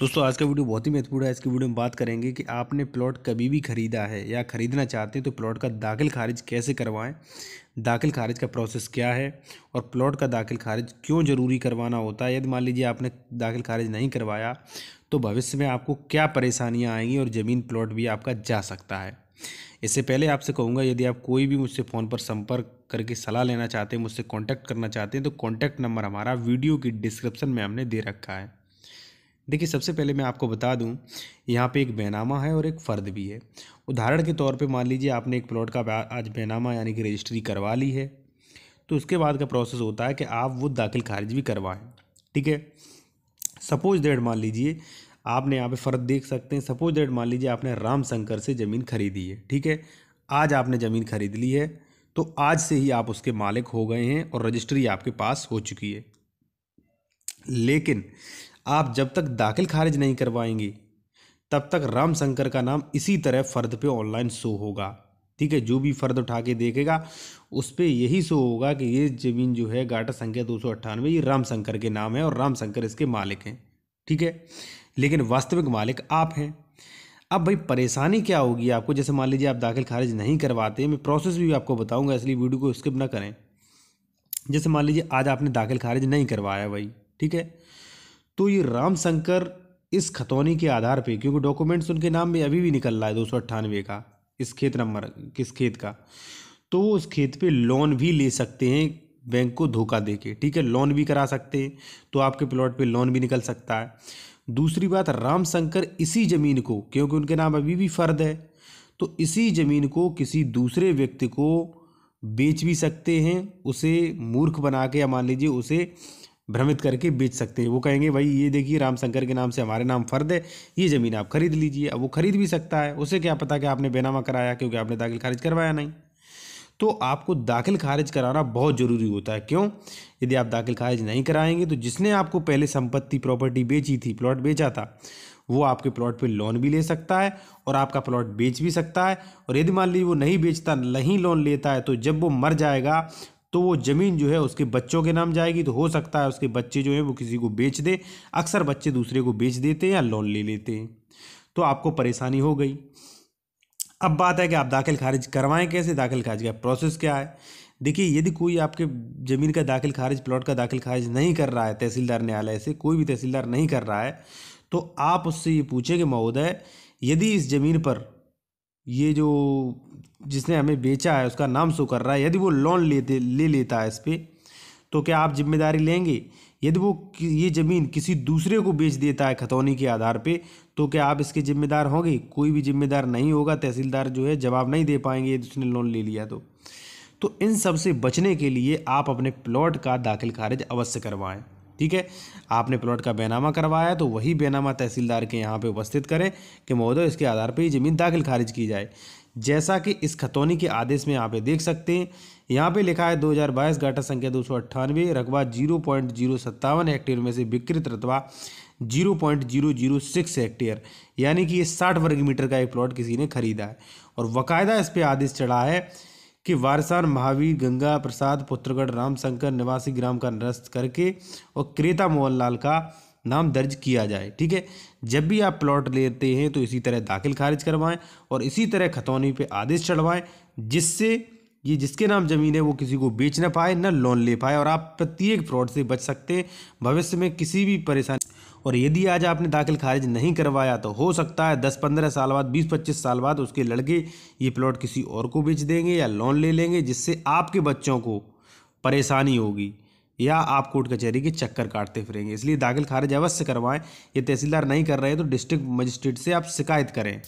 दोस्तों आज का वीडियो बहुत ही महत्वपूर्ण है इसकी वीडियो में बात करेंगे कि आपने प्लॉट कभी भी ख़रीदा है या ख़रीदना चाहते हैं तो प्लॉट का दाखिल खारिज कैसे करवाएं दाखिल खारिज का प्रोसेस क्या है और प्लॉट का दाखिल खारिज क्यों ज़रूरी करवाना होता है यदि मान लीजिए आपने दाखिल खारिज नहीं करवाया तो भविष्य में आपको क्या परेशानियाँ आएंगी और ज़मीन प्लॉट भी आपका जा सकता है इससे पहले आपसे कहूँगा यदि आप कोई भी मुझसे फ़ोन पर संपर्क करके सलाह लेना चाहते हैं मुझसे कॉन्टैक्ट करना चाहते हैं तो कॉन्टैक्ट नंबर हमारा वीडियो की डिस्क्रिप्शन में हमने दे रखा है देखिए सबसे पहले मैं आपको बता दूं यहाँ पे एक बैनामा है और एक फ़र्द भी है उदाहरण के तौर पे मान लीजिए आपने एक प्लॉट का आज बैनामा यानी कि रजिस्ट्री करवा ली है तो उसके बाद का प्रोसेस होता है कि आप वो दाखिल खारिज भी करवाएं ठीक है सपोज डेट मान लीजिए आपने यहाँ पे फ़र्द देख सकते हैं सपोज डेट मान लीजिए आपने राम शंकर से ज़मीन खरीदी है ठीक है आज आपने ज़मीन खरीद ली है तो आज से ही आप उसके मालिक हो गए हैं और रजिस्ट्री आपके पास हो चुकी है लेकिन आप जब तक दाखिल खारिज नहीं करवाएंगे तब तक राम शंकर का नाम इसी तरह फ़र्द पे ऑनलाइन शो होगा ठीक है जो भी फ़र्द उठा के देखेगा उस पर यही शो होगा कि ये ज़मीन जो है गाटा संख्या दो सौ अट्ठानवे ये राम शंकर के नाम है और राम शंकर इसके मालिक हैं ठीक है लेकिन वास्तविक मालिक आप हैं अब भाई परेशानी क्या होगी आपको जैसे मान लीजिए आप दाखिल खारिज नहीं करवाते मैं प्रोसेस भी आपको बताऊंगा इसलिए वीडियो को स्किप ना करें जैसे मान लीजिए आज आपने दाखिल खारिज नहीं करवाया भाई ठीक है तो ये राम शंकर इस खतौनी के आधार पे क्योंकि डॉक्यूमेंट्स उनके नाम में अभी भी निकल रहा है दो सौ अट्ठानवे का इस खेत नंबर किस खेत का तो वो उस खेत पे लोन भी ले सकते हैं बैंक को धोखा दे के ठीक है लोन भी करा सकते हैं तो आपके प्लॉट पे लोन भी निकल सकता है दूसरी बात राम शंकर इसी ज़मीन को क्योंकि उनके नाम अभी भी फ़र्द है तो इसी ज़मीन को किसी दूसरे व्यक्ति को बेच भी सकते हैं उसे मूर्ख बना के या मान लीजिए उसे भ्रमित करके बेच सकते हैं वो कहेंगे भाई ये देखिए रामशंकर के नाम से हमारे नाम फर्द है ये ज़मीन आप खरीद लीजिए अब वो खरीद भी सकता है उसे क्या पता कि आपने बेनामा कराया क्योंकि आपने दाखिल खारिज करवाया नहीं तो आपको दाखिल खारिज कराना बहुत ज़रूरी होता है क्यों यदि आप दाखिल खारिज नहीं कराएंगे तो जिसने आपको पहले संपत्ति प्रॉपर्टी बेची थी प्लॉट बेचा था वो आपके प्लॉट पे लोन भी ले सकता है और आपका प्लॉट बेच भी सकता है और यदि मान लीजिए वो नहीं बेचता नहीं लोन लेता है तो जब वो मर जाएगा तो वो ज़मीन जो है उसके बच्चों के नाम जाएगी तो हो सकता है उसके बच्चे जो है वो किसी को बेच दे अक्सर बच्चे दूसरे को बेच देते हैं या लोन ले लेते हैं तो आपको परेशानी हो गई अब बात है कि आप दाखिल खारिज करवाएं कैसे दाखिल खारिज का प्रोसेस क्या है देखिए यदि कोई आपके ज़मीन का दाखिल खारिज प्लॉट का दाखिल खारिज नहीं कर रहा है तहसीलदार न्यायालय से कोई भी तहसीलदार नहीं कर रहा है तो आप उससे ये पूछें कि महोदय यदि इस ज़मीन पर ये जो जिसने हमें बेचा है उसका नाम शो कर रहा है यदि वो लोन लेते ले लेता है इस पर तो क्या आप जिम्मेदारी लेंगे यदि वो ये ज़मीन किसी दूसरे को बेच देता है खतौनी के आधार पे तो क्या आप इसके जिम्मेदार होंगे कोई भी जिम्मेदार नहीं होगा तहसीलदार जो है जवाब नहीं दे पाएंगे यदि उसने लोन ले लिया तो तो इन सब से बचने के लिए आप अपने प्लॉट का दाखिल खारिज अवश्य करवाएं ठीक है आपने प्लॉट का बैनामा करवाया तो वही बैनामा तहसीलदार के यहाँ पर उपस्थित करें कि महोदय इसके आधार पर ही ज़मीन दाखिल खारिज की जाए जैसा कि इस खतौनी के आदेश में यहाँ पे देख सकते हैं यहाँ पे लिखा है 2022 घाटा संख्या दो रकबा जीरो पॉइंट जीरो सत्तावन हेक्टेयर में से विकृत रतबा zero point zero zero six hectare यानी कि ये साठ वर्ग मीटर का एक प्लॉट किसी ने खरीदा है और बाकायदा इस पर आदेश चढ़ा है कि वारसान महावीर गंगा प्रसाद पुत्रगढ़ रामशंकर निवासी ग्राम का निरस्त करके और क्रेता मोहन का नाम दर्ज किया जाए ठीक है जब भी आप प्लॉट लेते हैं तो इसी तरह दाखिल खारिज करवाएं और इसी तरह खतौनी पे आदेश चढ़वाएं जिससे ये जिसके नाम ज़मीन है वो किसी को बेच ना पाए ना लोन ले पाए और आप प्रत्येक फ्रॉड से बच सकते हैं भविष्य में किसी भी परेशानी और यदि आज आपने दाखिल खारिज नहीं करवाया तो हो सकता है दस पंद्रह साल बाद बीस पच्चीस साल बाद उसके लड़के ये प्लॉट किसी और को बेच देंगे या लोन ले लेंगे जिससे आपके बच्चों को परेशानी होगी या आप कोर्ट कचहरी के चक्कर काटते फिरेंगे इसलिए दाखिल खारिज अवश्य करवाएं ये तहसीलदार नहीं कर रहे तो डिस्ट्रिक्ट मजिस्ट्रेट से आप शिकायत करें